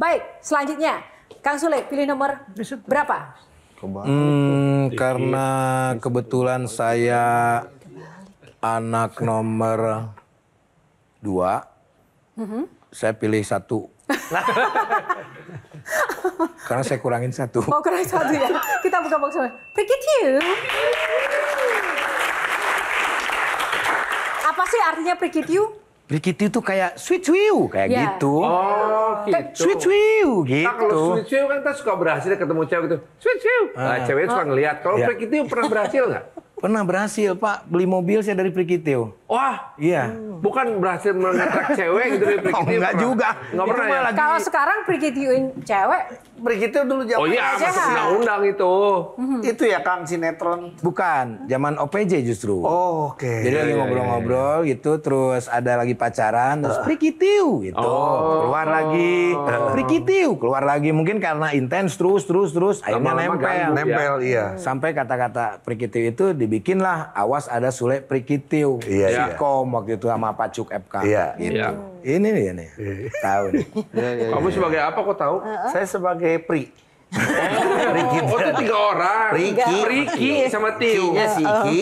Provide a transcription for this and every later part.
Baik, selanjutnya Kang Sule pilih nomor berapa? Hmm, iya. karena kebetulan saya anak nomor dua, mm -hmm. saya pilih satu. karena saya kurangin satu. Oh kurangin satu ya. Kita buka box Pick it you. Apa sih artinya pick it you? Rikiti itu kayak switch wheel kayak yeah. gitu. Oh, kan gitu. Sweet kan gitu. Nah, kalau sweet swiu kan kita suka berhasil ketemu cewek gitu. switch ah. wheel. Nah, cewek itu suka ngeliat Kalau yeah. pernah berhasil nggak? pernah berhasil, Pak. Beli mobil saya dari Rikiti. Oh. Wah, iya. Hmm. Bukan berhasil mengetrek cewek gitu ya, Prikitio. Oh, enggak juga. Enggak pernah ya. Lagi... Kalau sekarang Prikitioin cewek, Prikitio dulu zaman Oh iya, masuk undang-undang itu. Hmm. Itu ya Kang sinetron. Bukan, zaman OPJ justru. Oh, oke. Okay. Jadi lagi iya, iya, ngobrol-ngobrol iya. gitu, terus ada lagi pacaran, terus Prikitio gitu. Oh. Keluar lagi, Prikitio keluar lagi. Mungkin karena intens terus terus terus akhirnya nempel. Kan, nempel, iya. Sampai kata-kata Prikitio itu dibikinlah awas ada Sule Prikitio. Iya. Sitkom iya. waktu itu sama Pak Cuk FK. Iya. Gitu. Iya. Ini nih ini. Iya. Tahu nih. Kamu sebagai apa kok tahu? Saya sebagai pri. tiga orang. Riki, Riki sama iya. Tiu. Kinya si Ki,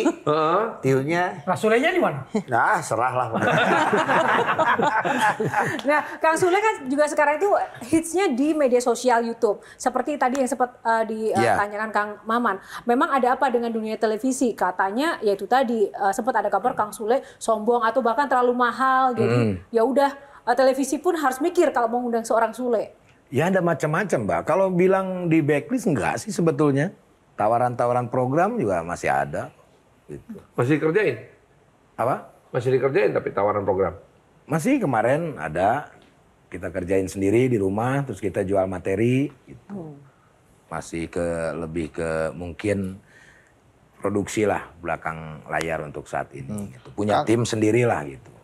Tiunya. Nah, Sulenya di mana? Nah, serahlah. nah, Kang Sule kan juga sekarang itu hitsnya di media sosial YouTube. Seperti tadi yang sempat uh, ditanyakan yeah. Kang Maman. Memang ada apa dengan dunia televisi? Katanya yaitu tadi uh, sempat ada kabar Kang Sule sombong atau bahkan terlalu mahal. Jadi mm. ya udah eh, televisi pun harus mikir kalau mau undang seorang Sule. Ya ada macam-macam, Mbak. Kalau bilang di backlist enggak sih sebetulnya. Tawaran-tawaran program juga masih ada. Gitu. Masih dikerjain? Apa? Masih dikerjain tapi tawaran program? Masih kemarin ada. Kita kerjain sendiri di rumah, terus kita jual materi. Gitu. Oh. Masih ke lebih ke mungkin produksi lah belakang layar untuk saat ini. Hmm. Gitu. Punya tim sendiri lah gitu.